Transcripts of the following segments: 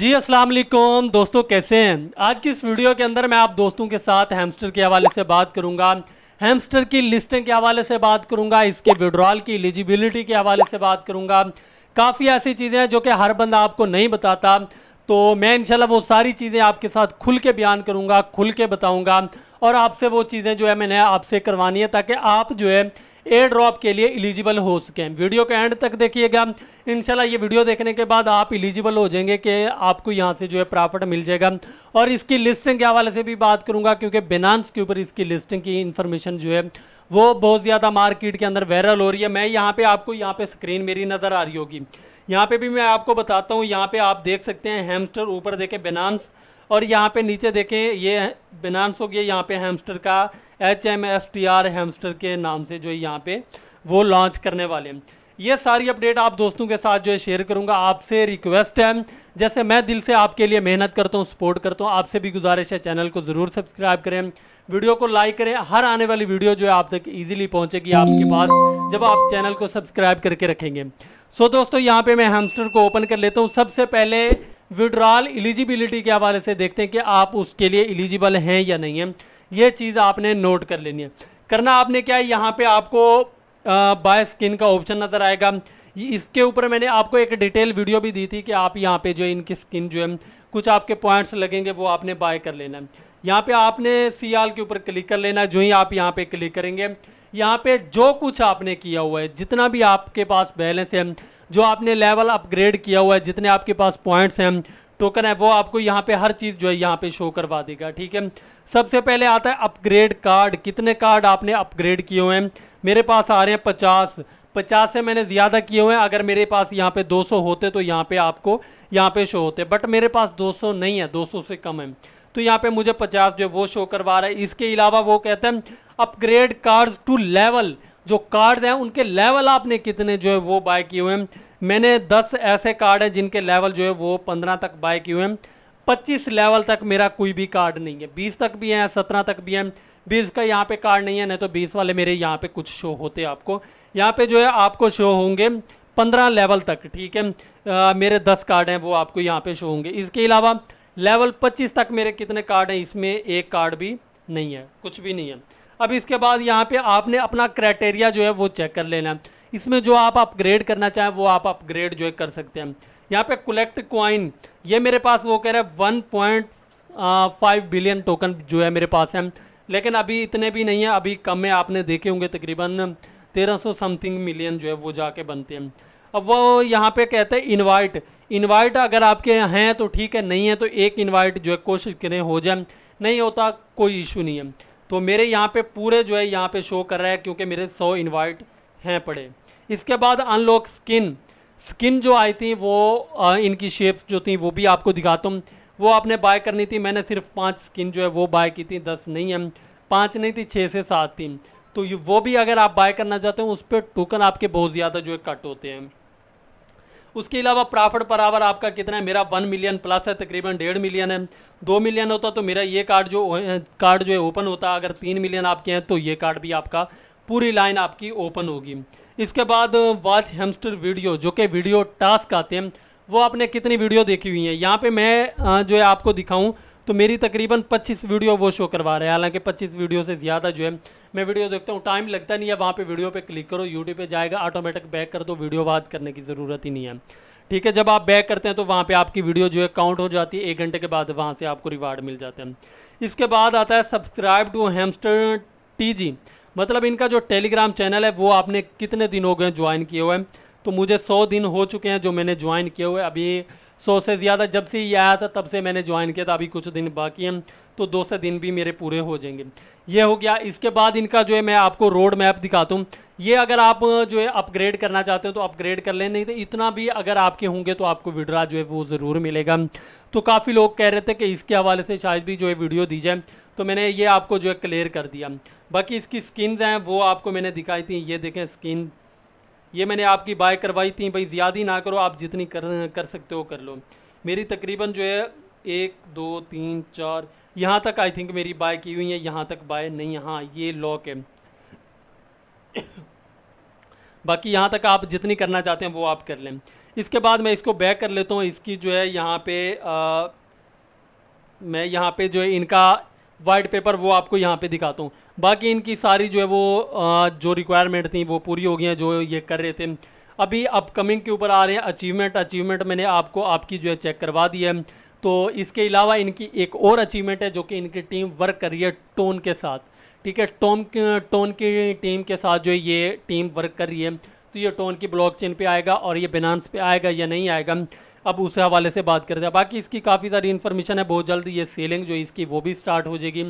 जी अस्सलाम वालेकुम दोस्तों कैसे हैं आज की इस वीडियो के अंदर मैं आप दोस्तों के साथ हैमस्टर के हवाले से बात करूंगा हैमस्टर की लिस्टिंग के हवाले से बात करूंगा इसके विड्रॉल की एलिजिबिलिटी के हवाले से बात करूंगा काफ़ी ऐसी चीज़ें हैं जो कि हर बंदा आपको नहीं बताता तो मैं इंशाल्लाह वो सारी चीज़ें आपके साथ खुल के बयान करूँगा खुल के बताऊँगा और आपसे वो चीज़ें जो है मैंने आपसे करवानी है ताकि आप जो है एयर ड्रॉप के लिए एलिजिबल हो सकें वीडियो के एंड तक देखिएगा इनशाला ये वीडियो देखने के बाद आप इलिजिबल हो जाएंगे कि आपको यहाँ से जो है प्रॉफिट मिल जाएगा और इसकी लिस्टिंग के हवाले से भी बात करूँगा क्योंकि बिनानस के ऊपर इसकी लिस्टिंग की इन्फॉर्मेशन जो है वो बहुत ज़्यादा मार्केट के अंदर वायरल हो रही है मैं यहाँ पे आपको यहाँ पे स्क्रीन मेरी नज़र आ रही होगी यहाँ पे भी मैं आपको बताता हूँ यहाँ पे आप देख सकते हैं हेमस्टर ऊपर देखें बेनान्स और यहाँ पे नीचे देखें ये बेनान्स हो गया यहाँ पे हेमस्टर का H M S T R hamster के नाम से जो यहाँ पे वो लॉन्च करने वाले हैं ये सारी अपडेट आप दोस्तों के साथ जो है शेयर करूंगा आपसे रिक्वेस्ट है जैसे मैं दिल से आपके लिए मेहनत करता हूँ सपोर्ट करता हूँ आपसे भी गुजारिश है चैनल को ज़रूर सब्सक्राइब करें वीडियो को लाइक करें हर आने वाली वीडियो जो है आप तक इजीली पहुँचेगी आपके पास जब आप चैनल को सब्सक्राइब करके रखेंगे सो so, दोस्तों यहाँ पर मैं हेमस्टर को ओपन कर लेता हूँ सबसे पहले विड्रॉल एलिजिबिलिटी के हवाले से देखते हैं कि आप उसके लिए एलिजिबल हैं या नहीं हैं ये चीज़ आपने नोट कर लेनी है करना आपने क्या है यहाँ पे आपको बाय स्किन का ऑप्शन नज़र आएगा इसके ऊपर मैंने आपको एक डिटेल वीडियो भी दी थी कि आप यहाँ पे जो इनकी स्किन जो है कुछ आपके पॉइंट्स लगेंगे वो आपने बाय कर लेना है यहाँ पे आपने सियाल के ऊपर क्लिक कर लेना है जो ही आप यहाँ पे क्लिक करेंगे यहाँ पे जो कुछ आपने किया हुआ है जितना भी आपके पास बैलेंस है जो आपने लेवल अपग्रेड किया हुआ है जितने आपके पास पॉइंट्स हैं टोकन है वो आपको यहाँ पे हर चीज़ जो है यहाँ पे शो करवा देगा ठीक है सबसे पहले आता है अपग्रेड कार्ड कितने कार्ड आपने अपग्रेड किए हुए हैं मेरे पास आ रहे हैं पचास पचास से मैंने ज़्यादा किए हुए हैं अगर मेरे पास यहाँ पे 200 होते तो यहाँ पे आपको यहाँ पे शो होते बट मेरे पास 200 नहीं है 200 से कम है तो यहाँ पे मुझे 50 जो है वो शो करवा रहा है इसके अलावा वो कहते हैं अपग्रेड कार्ड्स टू लेवल जो कार्ड्स हैं उनके लेवल आपने कितने जो है वो बाय किए हुए हैं मैंने 10 ऐसे कार्ड हैं जिनके लेवल जो है वो 15 तक बाय किए हैं 25 लेवल तक मेरा कोई भी कार्ड नहीं है 20 तक भी हैं 17 तक भी हैं 20 का यहाँ पे कार्ड नहीं है नहीं तो 20 वाले मेरे यहाँ पे कुछ शो होते आपको यहाँ पे जो है आपको शो होंगे पंद्रह लेवल तक ठीक है आ, मेरे दस कार्ड हैं वो आपको यहाँ पर शो होंगे इसके अलावा लेवल पच्चीस तक मेरे कितने कार्ड हैं इसमें एक कार्ड भी नहीं है कुछ भी नहीं है अब इसके बाद यहाँ पे आपने अपना क्राइटेरिया जो है वो चेक कर लेना है इसमें जो आप अपग्रेड करना चाहें वो आप अपग्रेड जो है कर सकते हैं यहाँ पे कलेक्ट क्वाइन ये मेरे पास वो कह रहा है one point five billion token जो है मेरे पास है लेकिन अभी इतने भी नहीं है अभी कम है आपने देखे होंगे तकरीबन तेरह सौ समथिंग मिलियन जो है वो जाके बनते हैं अब वो यहाँ पे कहते हैं इनवाइट इनवाइट अगर आपके हैं तो ठीक है नहीं है तो एक इनवाइट जो है कोशिश करें हो जाए नहीं होता कोई इशू नहीं है तो मेरे यहाँ पे पूरे जो है यहाँ पे शो कर रहा है क्योंकि मेरे सौ इन्वाइट हैं पड़े इसके बाद अनलॉक स्किन स्किन जो आई थी वो आ, इनकी शेप्स जो थी वो भी आपको दिखाता हूँ वो आपने बाय करनी थी मैंने सिर्फ पाँच स्किन जो है वो बाय की थी दस नहीं है पाँच नहीं थी छः से सात थी तो वो भी अगर आप बाय करना चाहते हो उस पर टोकन आपके बहुत ज़्यादा जो है कट होते हैं उसके अलावा प्रॉफिट पर आवर आपका कितना है मेरा वन मिलियन प्लस है तकरीबन डेढ़ मिलियन है दो मिलियन होता तो मेरा ये कार्ड जो कार्ड जो है ओपन होता अगर तीन मिलियन आपके हैं तो ये कार्ड भी आपका पूरी लाइन आपकी ओपन होगी इसके बाद वॉच हेमस्टर वीडियो जो कि वीडियो टास्क आते हैं वो आपने कितनी वीडियो देखी हुई हैं यहाँ पे मैं जो है आपको दिखाऊं तो मेरी तकरीबन 25 वीडियो वो शो करवा रहे हैं हालांकि 25 वीडियो से ज़्यादा जो है मैं वीडियो देखता हूँ टाइम लगता नहीं है वहाँ पे वीडियो पे क्लिक करो यूट्यूब पे जाएगा ऑटोमेटिक बैक कर दो वीडियो बात करने की ज़रूरत ही नहीं है ठीक है जब आप बैक करते हैं तो वहाँ पर आपकी वीडियो जो है काउंट हो जाती है एक घंटे के बाद वहाँ से आपको रिवार्ड मिल जाता है इसके बाद आता है सब्सक्राइब टू हेमस्टर टी मतलब इनका जो टेलीग्राम चैनल है वो आपने कितने दिन हो गए ज्वाइन किए हुए हैं तो मुझे सौ दिन हो चुके हैं जो मैंने ज्वाइन किए हुए अभी सौ से ज़्यादा जब से ये आया था तब से मैंने ज्वाइन किया था अभी कुछ दिन बाकी हैं तो दो से दिन भी मेरे पूरे हो जाएंगे ये हो गया इसके बाद इनका जो है मैं आपको रोड मैप दिखाता हूँ ये अगर आप जो है अपग्रेड करना चाहते हो तो अपग्रेड कर लें नहीं तो इतना भी अगर आपके होंगे तो आपको विड्रा जो है वो ज़रूर मिलेगा तो काफ़ी लोग कह रहे थे कि इसके हवाले से शायद भी जो है वीडियो दी जाए तो मैंने ये आपको जो है क्लियर कर दिया बाकी इसकी स्किन्स हैं वो आपको मैंने दिखाई थी ये देखें स्किन ये मैंने आपकी बाय करवाई थी भाई ज़्यादा ना करो आप जितनी कर कर सकते हो कर लो मेरी तकरीबन जो है एक दो तीन चार यहाँ तक आई थिंक मेरी बाय की हुई है यहाँ तक बाय नहीं हाँ ये लॉक है बाकी यहाँ तक आप जितनी करना चाहते हैं वो आप कर लें इसके बाद मैं इसको बैक कर लेता हूँ इसकी जो है यहाँ पे आ, मैं यहाँ पे जो है इनका वाइट पेपर वो आपको यहाँ पे दिखाता हूँ बाकी इनकी सारी जो है वो जो रिक्वायरमेंट थी वो पूरी हो गई हैं जो ये कर रहे थे अभी अपकमिंग के ऊपर आ रहे हैं अचीवमेंट अचीवमेंट मैंने आपको आपकी जो है चेक करवा दी है तो इसके अलावा इनकी एक और अचीवमेंट है जो कि इनकी टीम वर्क कर रही है टोन के साथ ठीक है टोम टोन की टीम के साथ जो ये टीम वर्क कर रही है तो ये टोन की ब्लॉकचेन पे आएगा और ये बिनांस पे आएगा या नहीं आएगा अब उस हवाले से बात करते हैं बाकी इसकी काफ़ी सारी इन्फॉर्मेशन है बहुत जल्द ये सेलिंग जो इसकी वो भी स्टार्ट हो जाएगी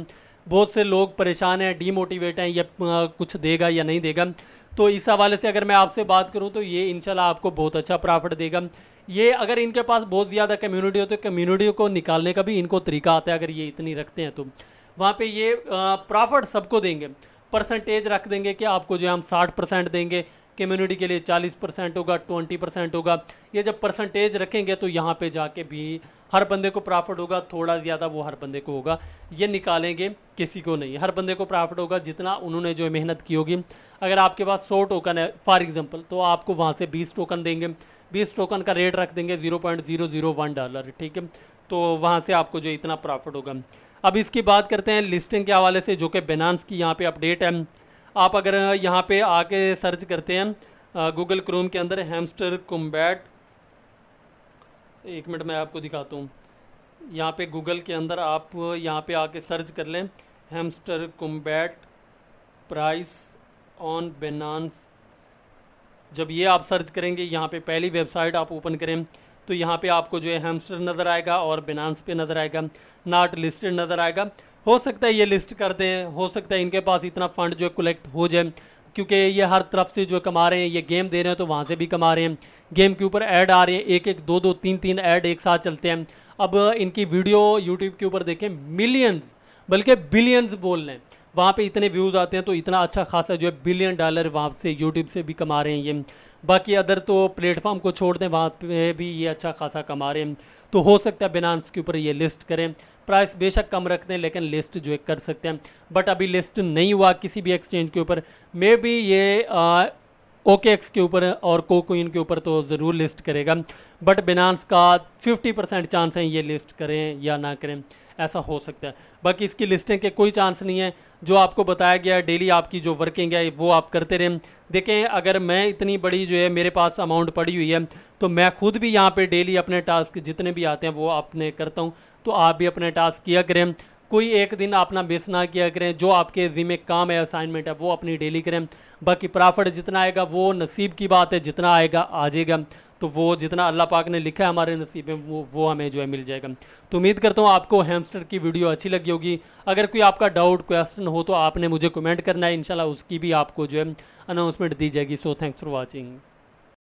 बहुत से लोग परेशान हैं डीमोटिवेट हैं या कुछ देगा या नहीं देगा तो इस हवाले से अगर मैं आपसे बात करूं तो ये इनशाला आपको बहुत अच्छा प्रॉफिट देगा ये अगर इनके पास बहुत ज़्यादा कम्युनिटी हो तो कम्युनिटी को निकालने का भी इनको तरीका आता है अगर ये इतनी रखते हैं तो वहाँ पे ये प्रॉफिट सबको देंगे परसेंटेज रख देंगे कि आपको जो है हम साठ परसेंट देंगे कम्युनिटी के लिए 40 परसेंट होगा 20 परसेंट होगा ये जब परसेंटेज रखेंगे तो यहाँ पे जाके भी हर बंदे को प्रॉफिट होगा थोड़ा ज़्यादा वो हर बंदे को होगा ये निकालेंगे किसी को नहीं हर बंदे को प्रॉफिट होगा जितना उन्होंने जो मेहनत की होगी अगर आपके पास सौ टोकन है फॉर एग्ज़ाम्पल तो आपको वहाँ से बीस टोकन देंगे बीस टोकन का रेट रख देंगे zero point zero zero one dollar ठीक है तो वहाँ से आपको जो इतना प्रॉफिट होगा अब इसकी बात करते हैं लिस्टिंग के हवाले से जो कि बेनान्स की यहाँ पे अपडेट है आप अगर यहाँ पे आके सर्च करते हैं गूगल क्रोम के अंदर हैमस्टर कुम्बैट एक मिनट मैं आपको दिखाता हूँ यहाँ पे गूगल के अंदर आप यहाँ पे आके सर्च कर लें hamster Kombat price on Binance जब ये आप सर्च करेंगे यहाँ पे पहली वेबसाइट आप ओपन करें तो यहाँ पे आपको जो है हेमस्टर नज़र आएगा और बिनांस पे नज़र आएगा नाट लिस्टेड नज़र आएगा हो सकता है ये लिस्ट कर दें हो सकता है इनके पास इतना फ़ंड जो है कलेक्ट हो जाए क्योंकि ये हर तरफ से जो कमा रहे हैं ये गेम दे रहे हैं तो वहाँ से भी कमा रहे हैं गेम के ऊपर ऐड आ रहे हैं एक एक दो दो तीन तीन ऐड एक साथ चलते हैं अब इनकी वीडियो यूट्यूब के ऊपर देखें मिलियंस बल्कि बिलियंस बोल रहे हैं वहाँ पे इतने व्यूज़ आते हैं तो इतना अच्छा खासा जो है बिलियन डॉलर वहाँ से यूट्यूब से भी कमा रहे हैं ये बाकी अदर तो प्लेटफॉर्म को छोड़ दें वहाँ पे भी ये अच्छा खासा कमा रहे हैं तो हो सकता है बिनानस के ऊपर ये लिस्ट करें प्राइस बेशक कम रखते हैं लेकिन लिस्ट जो है कर सकते हैं बट अभी लिस्ट नहीं हुआ किसी भी एक्सचेंज के ऊपर मे भी ये आ, ओके एक्स के ऊपर और कोकोइन के ऊपर तो ज़रूर लिस्ट करेगा बट बिनानस का 50 परसेंट चांस है ये लिस्ट करें या ना करें ऐसा हो सकता है बाकी इसकी लिस्टिंग के कोई चांस नहीं है जो आपको बताया गया डेली आपकी जो वर्किंग है वो आप करते रहें देखें अगर मैं इतनी बड़ी जो है मेरे पास अमाउंट पड़ी हुई है तो मैं खुद भी यहाँ पर डेली अपने टास्क जितने भी आते हैं वो अपने करता हूँ तो आप भी अपने टास्क किया करें कोई एक दिन अपना बेस ना किया करें जो आपके जिम्मे काम है असाइनमेंट है वो अपनी डेली करें बाकी प्रॉफिट जितना आएगा वो नसीब की बात है जितना आएगा आ जाएगा तो वो जितना अल्लाह पाक ने लिखा है हमारे नसीब में वो वो हमें जो है मिल जाएगा तो उम्मीद करता हूँ आपको हेमस्टर की वीडियो अच्छी लगी होगी अगर कोई आपका डाउट क्वेश्चन हो तो आपने मुझे कमेंट करना है इंशाल्लाह उसकी भी आपको जो है अनाउंसमेंट दी जाएगी सो थैंक्स फॉर वॉचिंग